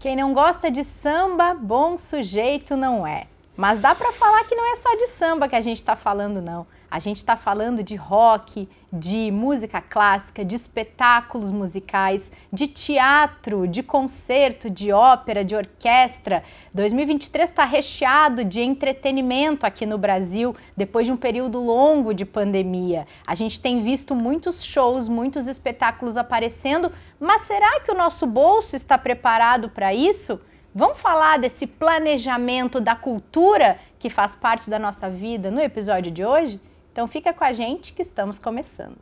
Quem não gosta de samba, bom sujeito não é. Mas dá para falar que não é só de samba que a gente está falando, não. A gente está falando de rock, de música clássica, de espetáculos musicais, de teatro, de concerto, de ópera, de orquestra. 2023 está recheado de entretenimento aqui no Brasil, depois de um período longo de pandemia. A gente tem visto muitos shows, muitos espetáculos aparecendo, mas será que o nosso bolso está preparado para isso? Vamos falar desse planejamento da cultura que faz parte da nossa vida no episódio de hoje? Então fica com a gente que estamos começando.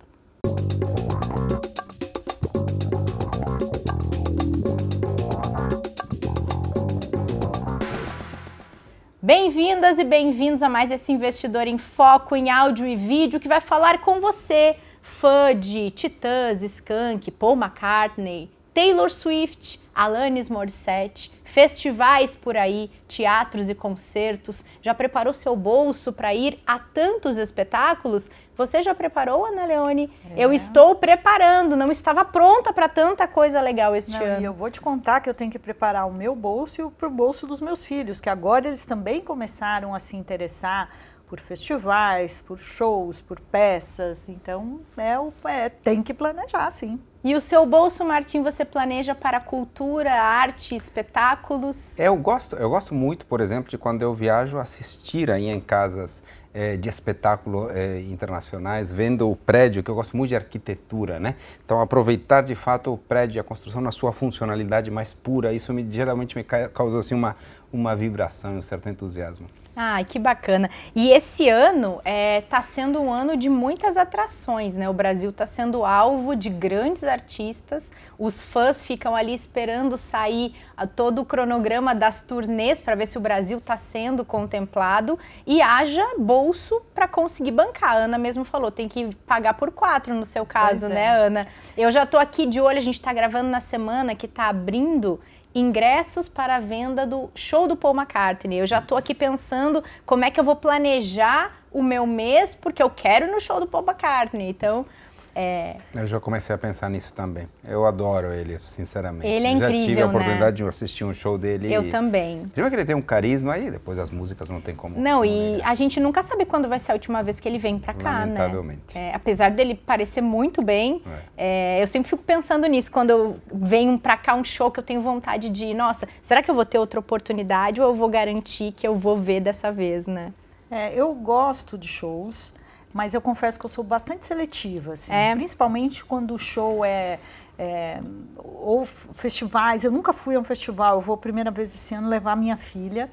Bem-vindas e bem-vindos a mais esse Investidor em Foco em áudio e vídeo que vai falar com você, fã de Titãs, Skank, Paul McCartney, Taylor Swift, Alanis Morissette, festivais por aí, teatros e concertos? Já preparou seu bolso para ir a tantos espetáculos? Você já preparou, Ana Leone? É. Eu estou preparando, não estava pronta para tanta coisa legal este não, ano. E eu vou te contar que eu tenho que preparar o meu bolso e o bolso dos meus filhos, que agora eles também começaram a se interessar por festivais, por shows, por peças. Então, é, é, tem que planejar, sim. E o seu bolso, Martim, você planeja para cultura, arte, espetáculos? É, eu gosto, eu gosto muito, por exemplo, de quando eu viajo assistir aí em casas é, de espetáculo é, internacionais, vendo o prédio, que eu gosto muito de arquitetura, né? Então, aproveitar de fato o prédio, e a construção na sua funcionalidade mais pura, isso me, geralmente me causa assim, uma, uma vibração e um certo entusiasmo. Ai, que bacana. E esse ano está é, tá sendo um ano de muitas atrações, né? O Brasil está sendo alvo de grandes artistas. Os fãs ficam ali esperando sair ah, todo o cronograma das turnês para ver se o Brasil está sendo contemplado. E haja bo bolso para conseguir bancar. A Ana mesmo falou, tem que pagar por quatro no seu caso, pois né, é. Ana? Eu já estou aqui de olho, a gente está gravando na semana que está abrindo ingressos para a venda do show do Paul McCartney. Eu já estou aqui pensando como é que eu vou planejar o meu mês, porque eu quero no show do Paul McCartney. Então, é... Eu já comecei a pensar nisso também. Eu adoro ele, sinceramente. Ele é já incrível, Já tive a né? oportunidade né? de assistir um show dele. Eu e... também. Primeiro que ele tem um carisma aí depois as músicas não tem como... Não, e a gente nunca sabe quando vai ser a última vez que ele vem pra cá, né? Lamentavelmente. né? É, apesar dele parecer muito bem, é. É, eu sempre fico pensando nisso. Quando eu venho pra cá um show que eu tenho vontade de ir, nossa, será que eu vou ter outra oportunidade ou eu vou garantir que eu vou ver dessa vez, né? É, eu gosto de shows mas eu confesso que eu sou bastante seletiva, assim, é. principalmente quando o show é, é, ou festivais. Eu nunca fui a um festival, eu vou a primeira vez esse ano levar minha filha.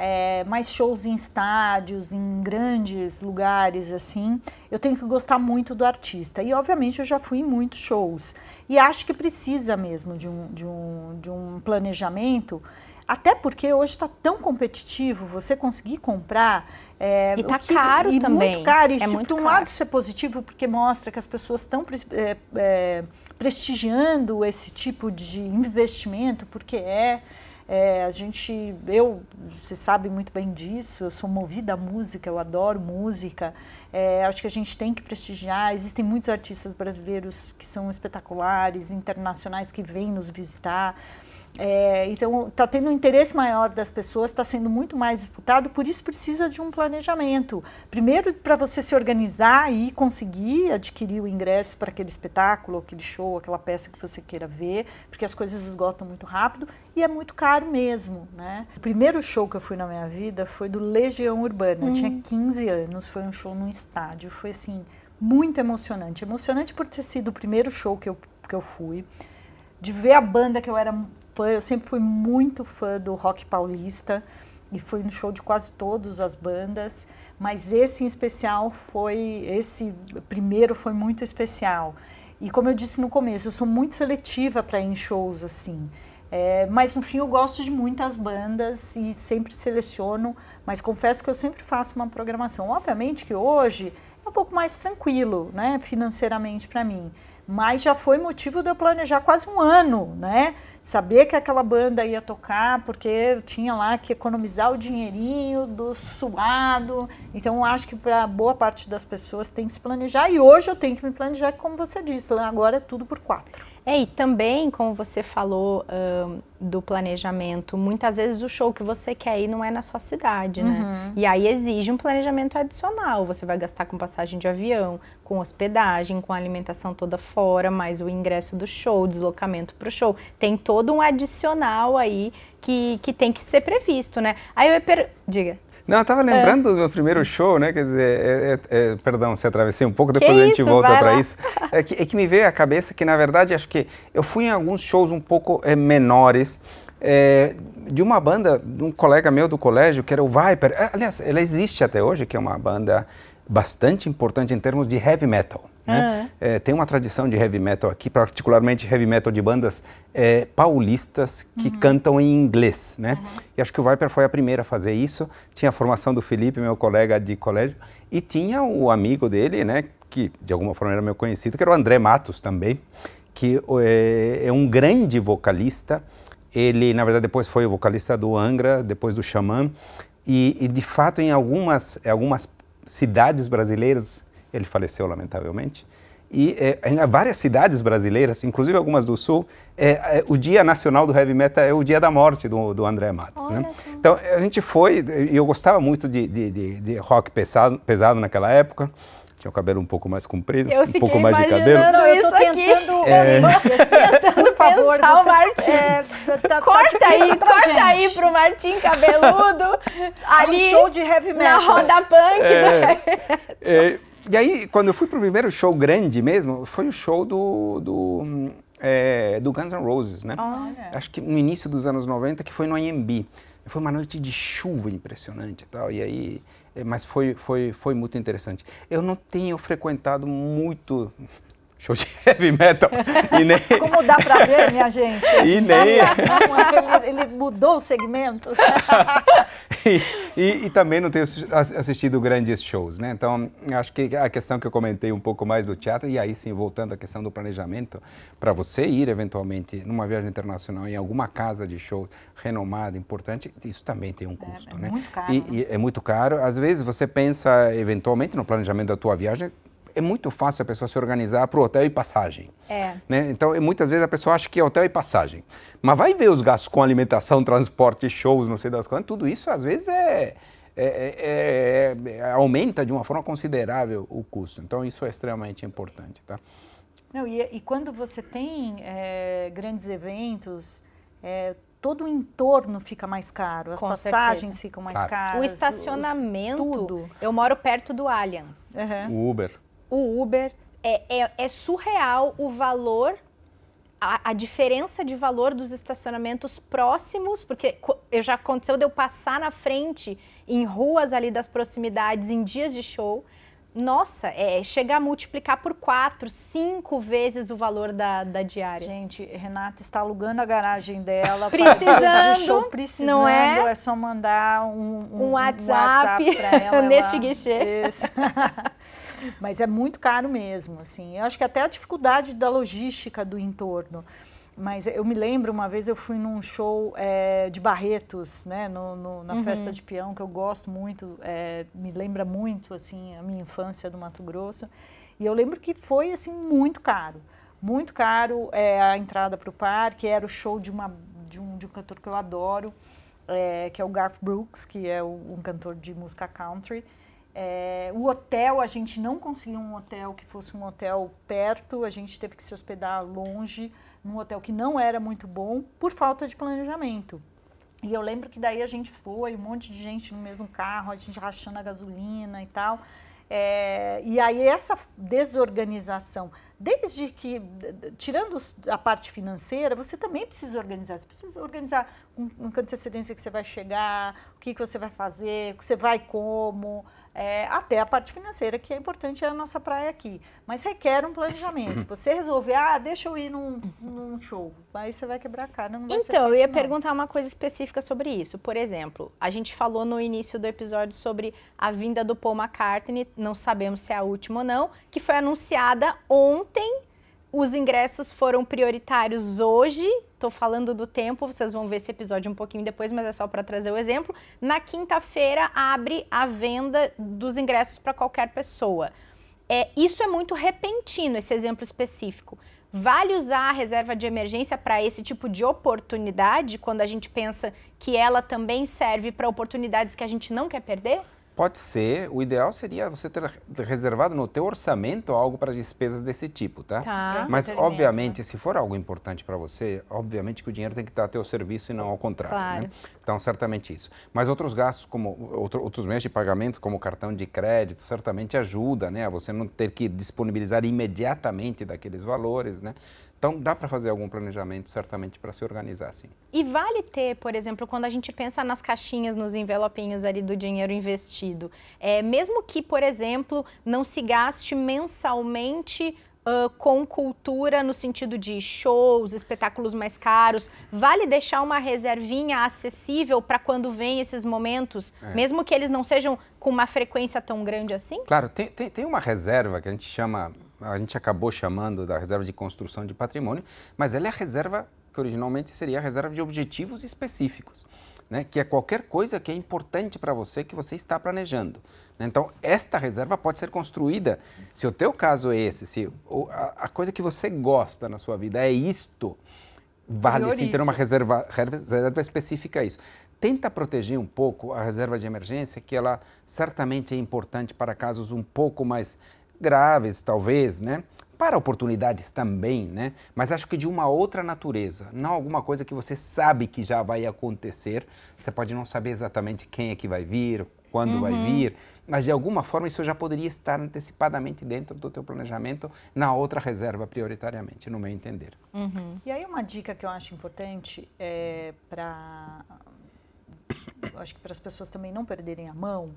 É, mais shows em estádios, em grandes lugares, assim, eu tenho que gostar muito do artista. E, obviamente, eu já fui em muitos shows. E acho que precisa mesmo de um, de um, de um planejamento, até porque hoje está tão competitivo, você conseguir comprar é, e está caro e também. Muito caro. E é se, muito por um lado isso é positivo porque mostra que as pessoas estão é, é, prestigiando esse tipo de investimento porque é, é, a gente, eu, você sabe muito bem disso. Eu sou movida à música, eu adoro música. É, acho que a gente tem que prestigiar. Existem muitos artistas brasileiros que são espetaculares, internacionais que vêm nos visitar. É, então, está tendo um interesse maior das pessoas, está sendo muito mais disputado, por isso precisa de um planejamento. Primeiro, para você se organizar e conseguir adquirir o ingresso para aquele espetáculo, aquele show, aquela peça que você queira ver, porque as coisas esgotam muito rápido e é muito caro mesmo. Né? O primeiro show que eu fui na minha vida foi do Legião Urbana, hum. eu tinha 15 hum. anos, foi um show num estádio, foi assim, muito emocionante. Emocionante por ter sido o primeiro show que eu, que eu fui de ver a banda que eu era fã, eu sempre fui muito fã do rock paulista e fui no show de quase todas as bandas, mas esse em especial foi, esse primeiro foi muito especial. E como eu disse no começo, eu sou muito seletiva para ir em shows assim. É, mas no fim eu gosto de muitas bandas e sempre seleciono, mas confesso que eu sempre faço uma programação. Obviamente que hoje é um pouco mais tranquilo, né, financeiramente para mim mas já foi motivo de eu planejar quase um ano, né? Saber que aquela banda ia tocar, porque eu tinha lá que economizar o dinheirinho do suado. Então, acho que para boa parte das pessoas tem que se planejar. E hoje eu tenho que me planejar, como você disse, agora é tudo por quatro. É, e também, como você falou um, do planejamento, muitas vezes o show que você quer ir não é na sua cidade, né? uhum. né? E aí exige um planejamento adicional. Você vai gastar com passagem de avião, com hospedagem, com alimentação toda fora, mais o ingresso do show, deslocamento para o show. Tem todo um adicional aí que, que tem que ser previsto, né? Aí eu per... Diga. Não, eu tava é. lembrando é. do meu primeiro show, né? Quer dizer, é, é, é perdão se atravessei um pouco, depois que a gente isso? volta para isso. É que, é que, me veio à cabeça que, na verdade, acho que eu fui em alguns shows um pouco menores. de uma banda, de um colega meu do colégio, que era o Viper. Aliás, ela existe até hoje, que é uma banda bastante importante em termos de heavy metal. Né? É. é, tem uma tradição de heavy metal aqui, particularmente heavy metal de bandas é, paulistas que uhum. cantam em inglês. Né? Uhum. E acho que o Viper foi a primeira a fazer isso. Tinha a formação do Felipe, meu colega de colégio, e tinha o amigo dele, né, que de alguma forma era meu conhecido, que era o André Matos também, que é, é um grande vocalista. Ele, na verdade, depois foi o vocalista do Angra, depois do Xamã. E, e, de fato, em algumas, algumas cidades brasileiras, ele faleceu lamentavelmente. E é, em várias cidades brasileiras, inclusive algumas do Sul, é, é, o Dia Nacional do Heavy Metal é o dia da morte do, do André Matos. Né? Então a gente foi, e eu gostava muito de, de, de, de rock pesado, pesado naquela época tinha o cabelo um pouco mais comprido, eu um pouco mais de cabelo. Não, eu tô tentando, é... Assim, tentando favor, pensar vocês, Martin. É, tá, tá corta tá aí, corta gente. aí pro Martim cabeludo ali é um show de heavy metal. na roda punk. É, é, e aí, quando eu fui pro primeiro show grande mesmo, foi o show do, do, é, do Guns N' Roses, né? Olha. Acho que no início dos anos 90, que foi no IMB. Foi uma noite de chuva impressionante e tal, e aí... É, mas foi, foi, foi muito interessante. Eu não tenho frequentado muito show de heavy metal. E nem... Como dá pra ver, minha gente? E nem... É, ele, ele mudou o segmento. e, e, e, também não tenho assistido grandes shows, né? Então, acho que a questão que eu comentei um pouco mais do teatro, e aí sim, voltando à questão do planejamento, para você ir eventualmente numa viagem internacional em alguma casa de show renomada, importante, isso também tem um é, custo, é, é né? Muito caro. E, né? e é muito caro. Às vezes você pensa eventualmente no planejamento da tua viagem, é muito fácil a pessoa se organizar para o hotel e passagem. É. Né? Então, muitas vezes a pessoa acha que é hotel e passagem. Mas vai ver os gastos com alimentação, transporte, shows, não sei das quantas, tudo isso às vezes é é, é, é, é, aumenta de uma forma considerável o custo. Então, isso é extremamente importante. Tá? Não, e, e quando você tem é, grandes eventos, todo o entorno fica mais caro, as Com passagens certeza. ficam mais claro. caras. O estacionamento, os, eu moro perto do Allianz. Uhum. O Uber o Uber. É, é, é surreal o valor, a, a, diferença de valor dos estacionamentos próximos, porque eu já aconteceu de eu passar na frente em ruas ali das proximidades em dias de show. Nossa, é, chegar a multiplicar por quatro, cinco vezes o valor da, da diária. Gente, Renata está alugando a garagem dela. Precisando. De show, precisando. Não é? É só mandar um, um, um WhatsApp, um WhatsApp para ela. Neste ela... guichê. Isso. Mas é muito caro mesmo, assim. Eu acho que até a dificuldade da logística do entorno. Mas eu me lembro, uma vez eu fui num show é, de Barretos, né, no, no, na uhum. festa de peão, que eu gosto muito, é, me lembra muito, assim, a minha infância do Mato Grosso. E eu lembro que foi, assim, muito caro. Muito caro é, a entrada para o parque, era o show de, uma, de, um, de um cantor que eu adoro, que é o Garth Brooks, que é o, um cantor de música country. É, o hotel, a gente não conseguiu um hotel que fosse um hotel perto, a gente teve que se hospedar longe, num hotel que não era muito bom, por falta de planejamento. E eu lembro que daí a gente foi, um monte de gente no mesmo carro, a gente rachando a gasolina e tal. É, e aí essa desorganização, desde que, tirando a parte financeira, você também precisa organizar. Você precisa organizar com, com antecedência que você vai chegar, o que, que você vai fazer, que você vai como, é, até a parte financeira, que é importante, é a nossa praia aqui. Mas requer um planejamento. Você resolver, ah, deixa eu ir num, num show, aí você vai quebrar a cara. Não vai então, eu ia não. perguntar uma coisa específica sobre isso. Por exemplo, a gente falou no início do episódio sobre a vinda do Paul McCartney, não sabemos se é a última ou não, que foi anunciada ontem os ingressos foram prioritários hoje. Estou falando do tempo, vocês vão ver esse episódio um pouquinho depois, mas é só para trazer o exemplo. Na quinta-feira abre a venda dos ingressos para qualquer pessoa. É, isso é muito repentino, esse exemplo específico. Vale usar a reserva de emergência para esse tipo de oportunidade, quando a gente pensa que ela também serve para oportunidades que a gente não quer perder? Pode ser, o ideal seria você ter reservado no teu orçamento algo para despesas desse tipo, tá? tá Mas né? obviamente, se for algo importante para você, obviamente que o dinheiro tem que estar a teu serviço e não ao contrário, né? claro. né? Então, certamente isso. Mas outros gastos como outro, outros meios de pagamento, como cartão de crédito, certamente ajuda, né, a você não ter que disponibilizar imediatamente daqueles valores, né? Então, dá para fazer algum planejamento, certamente, para se organizar, sim. E vale ter, por exemplo, quando a gente pensa nas caixinhas, nos envelopinhos ali do dinheiro investido, é, mesmo que, por exemplo, não se gaste mensalmente Uh, com cultura no sentido de shows, espetáculos mais caros? Vale deixar uma reservinha acessível para quando vem esses momentos, é. mesmo que eles não sejam com uma frequência tão grande assim? Claro, tem, tem, tem uma reserva que a gente chama a gente acabou chamando da reserva de construção de patrimônio, mas ela é a reserva que originalmente seria a reserva de objetivos específicos. Né, que é qualquer coisa que é importante para você que você está planejando. Né? Então, esta reserva pode ser construída. Se o teu caso é esse, se a, coisa que você gosta na sua vida é isto, vale sim ter uma reserva, reserva específica a isso. Tenta proteger um pouco a reserva de emergência, que ela certamente é importante para casos um pouco mais graves, talvez, né? para oportunidades também, né? Mas acho que de uma outra natureza, não alguma coisa que você sabe que já vai acontecer. Você pode não saber exatamente quem é que vai vir, quando uhum. vai vir, mas de alguma forma isso já poderia estar antecipadamente dentro do teu planejamento na outra reserva prioritariamente, no meu entender. Uhum. E aí uma dica que eu acho importante é para acho que para as pessoas também não perderem a mão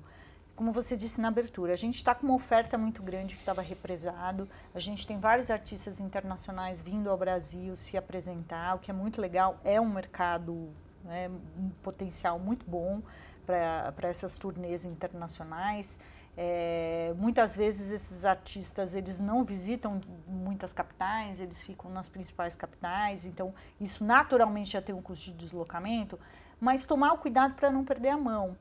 como você disse na abertura, a gente está com uma oferta muito grande que estava represado. A gente tem vários artistas internacionais vindo ao Brasil se apresentar, o que é muito legal. É um mercado, né, um potencial muito bom para essas turnês internacionais. É, muitas vezes esses artistas eles não visitam muitas capitais, eles ficam nas principais capitais, então isso naturalmente já tem um custo de deslocamento, mas tomar o cuidado para não perder a mão.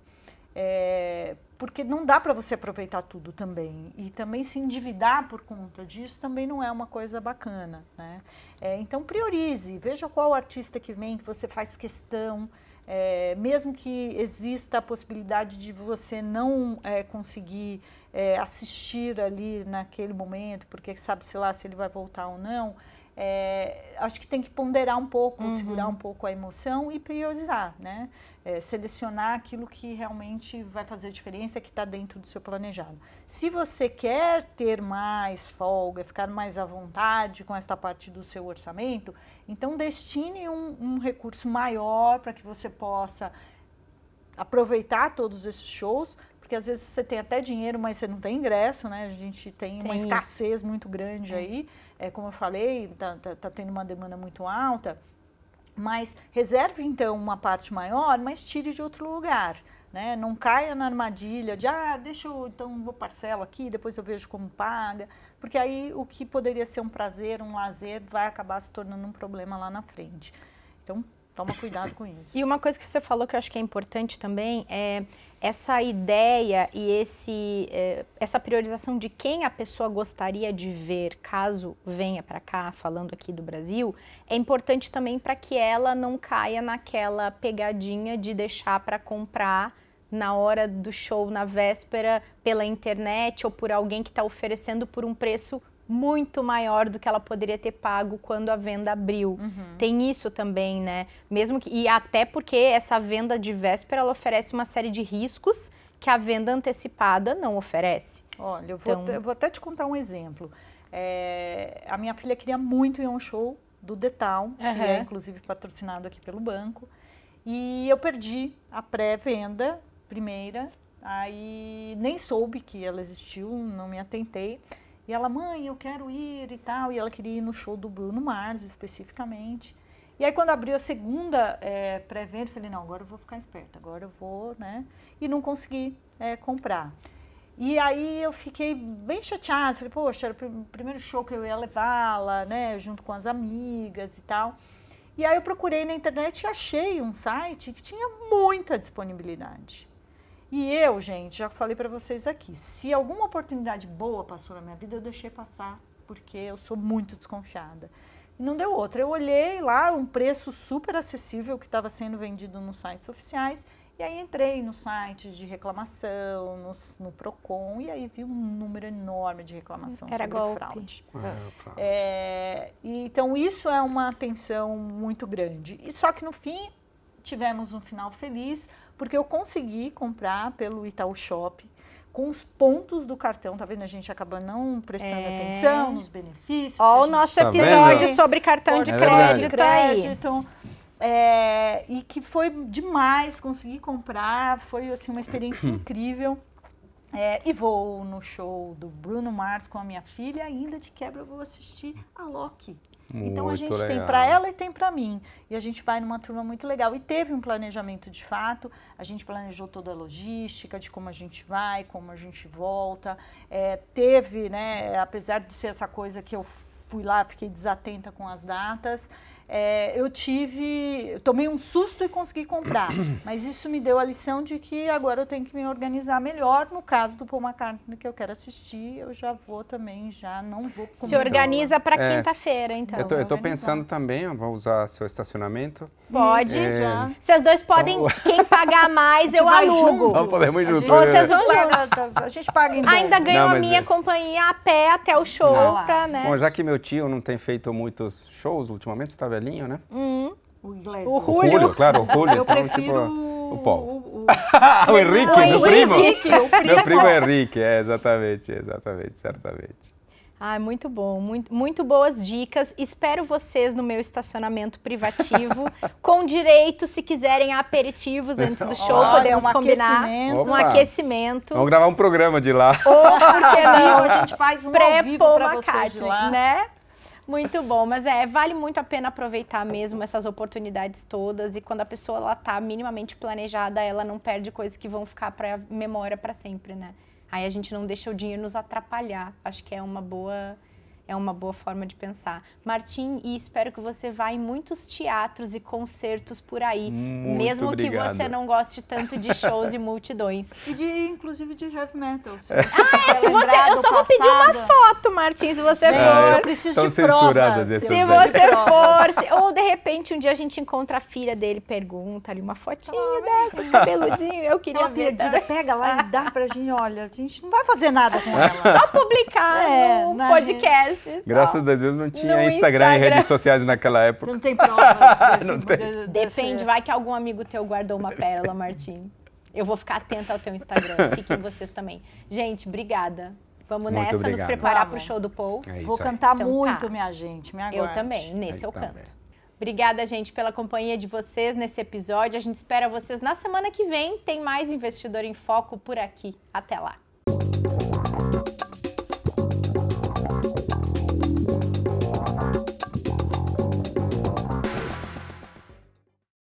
É, porque não dá para você aproveitar tudo também. E também se endividar por conta disso também não é uma coisa bacana. Né? É, então priorize, veja qual artista que vem, que você faz questão. É, mesmo que exista a possibilidade de você não é, conseguir é, assistir ali naquele momento, porque sabe-se lá se ele vai voltar ou não, é, acho que tem que ponderar um pouco, uhum. segurar um pouco a emoção e priorizar, né? É, selecionar aquilo que realmente vai fazer diferença, que está dentro do seu planejado. Se você quer ter mais folga, ficar mais à vontade com esta parte do seu orçamento, então destine um, um recurso maior para que você possa aproveitar todos esses shows, porque às vezes você tem até dinheiro, mas você não tem ingresso, né? A gente tem, tem uma escassez isso. muito grande é. aí. É, como eu falei, está tá, tá tendo uma demanda muito alta. Mas reserve então uma parte maior, mas tire de outro lugar. Né? Não caia na armadilha de, ah, deixa eu, então vou parcelo aqui, depois eu vejo como paga, porque aí o que poderia ser um prazer, um lazer, vai acabar se tornando um problema lá na frente. Então, toma cuidado com isso. E uma coisa que você falou que eu acho que é importante também é essa ideia e esse, eh, essa priorização de quem a pessoa gostaria de ver caso venha para cá, falando aqui do Brasil, é importante também para que ela não caia naquela pegadinha de deixar para comprar na hora do show, na véspera, pela internet ou por alguém que está oferecendo por um preço muito maior do que ela poderia ter pago quando a venda abriu. Uhum. Tem isso também, né? Mesmo que, e até porque essa venda de véspera ela oferece uma série de riscos que a venda antecipada não oferece. Olha, eu vou, então... eu vou até te contar um exemplo. É, a minha filha queria muito ir a um show do Detal, uhum. que é inclusive patrocinado aqui pelo banco, e eu perdi a pré-venda primeira, aí nem soube que ela existiu, não me atentei. E ela, mãe, eu quero ir e tal. E ela queria ir no show do Bruno Mars, especificamente. E aí, quando abriu a segunda é, pré-venda, falei, não, agora eu vou ficar esperta, agora eu vou, né? E não consegui é, comprar. E aí eu fiquei bem chateada, falei, poxa, era o primeiro show que eu ia levá-la, né? Junto com as amigas e tal. E aí eu procurei na internet e achei um site que tinha muita disponibilidade. E eu, gente, já falei para vocês aqui, se alguma oportunidade boa passou na minha vida, eu deixei passar, porque eu sou muito desconfiada. E não deu outra. Eu olhei lá um preço super acessível que estava sendo vendido nos sites oficiais, e aí entrei no site de reclamação, no, no Procon, e aí vi um número enorme de reclamação Era sobre golpe. fraude. É, é. é então isso é uma atenção muito grande. E só que no fim tivemos um final feliz, porque eu consegui comprar pelo Itaú Shop com os pontos do cartão, tá vendo? A gente acaba não prestando é. atenção nos benefícios. Olha o nosso tá episódio vendo? sobre cartão de é crédito, tá crédito é, e que foi demais conseguir comprar, foi assim uma experiência incrível. É, e vou no show do Bruno Mars com a minha filha, ainda de quebra eu vou assistir a Loki. Muito então a gente legal. tem para ela e tem para mim. E a gente vai numa turma muito legal. E teve um planejamento de fato, a gente planejou toda a logística de como a gente vai, como a gente volta. É, teve, né, apesar de ser essa coisa que eu fui lá, fiquei desatenta com as datas, é, eu tive, tomei um susto e consegui comprar. Mas isso me deu a lição de que agora eu tenho que me organizar melhor. No caso do Paul McCartney que eu quero assistir, eu já vou também, já não vou comer. Se organiza para é, quinta-feira, então. Eu estou pensando também, vou usar seu estacionamento. Pode, é, já. Vocês dois podem, quem pagar mais, eu alugo. Não podemos junto. vocês vão juntos. A gente paga em Ainda ganho não, a minha é. companhia a pé até o show, pra, né? Bom, já que meu tio não tem feito muitos shows ultimamente, você está vendo amarelinho, né? Uhum. O inglês. O Julio. O Julio, claro, o Julio. Eu então, tipo, prefiro tipo, o, Paul. O, o, o Henrique, meu primo. Henrique, o primo. Meu primo é Henrique, é, exatamente, exatamente, certamente. Ai, muito bom, muito, muito boas dicas. Espero vocês no meu estacionamento privativo, com direito, se quiserem, a aperitivos antes do show, Olha, podemos um combinar. Aquecimento. Um aquecimento. Vamos gravar um programa de lá. Ou, porque não, a gente faz um Pré vivo pra vocês lá. Né? Muito bom, mas é, vale muito a pena aproveitar mesmo essas oportunidades todas e quando a pessoa ela tá minimamente planejada, ela não perde coisas que vão ficar para memória para sempre, né? Aí a gente não deixa o dinheiro nos atrapalhar. Acho que é uma boa é uma boa forma de pensar. Martim, e espero que você vá em muitos teatros e concertos por aí, Muito mesmo obrigado. que você não goste tanto de shows e multidões. E de, inclusive de heavy metal. Se é. ah, é, se você, eu só vou pedir uma foto, Martim, se você for. Eu preciso de provas. Se você for, se, ou de repente um dia a gente encontra a filha dele, pergunta ali uma fotinha ah, dessa, cabeludinho, eu queria uma ver. tá? Pega lá e dá pra gente, olha, a gente não vai fazer nada com ela. Só publicar é, no né? podcast. É Graças a Deus não tinha Instagram, Instagram e redes sociais naquela época. Não tem provas. não tem. Depende, vai que algum amigo teu guardou uma pérola, Martim. Eu vou ficar atenta ao teu Instagram. Fiquem vocês também. Gente, obrigada. Vamos muito nessa, obrigado. nos preparar para o show do Paul. É vou cantar então, tá. muito, tá. minha gente. Me Eu também, nesse eu, eu também. canto. Obrigada, gente, pela companhia de vocês nesse episódio. A gente espera vocês na semana que vem. Tem mais Investidor em Foco por aqui. Até lá.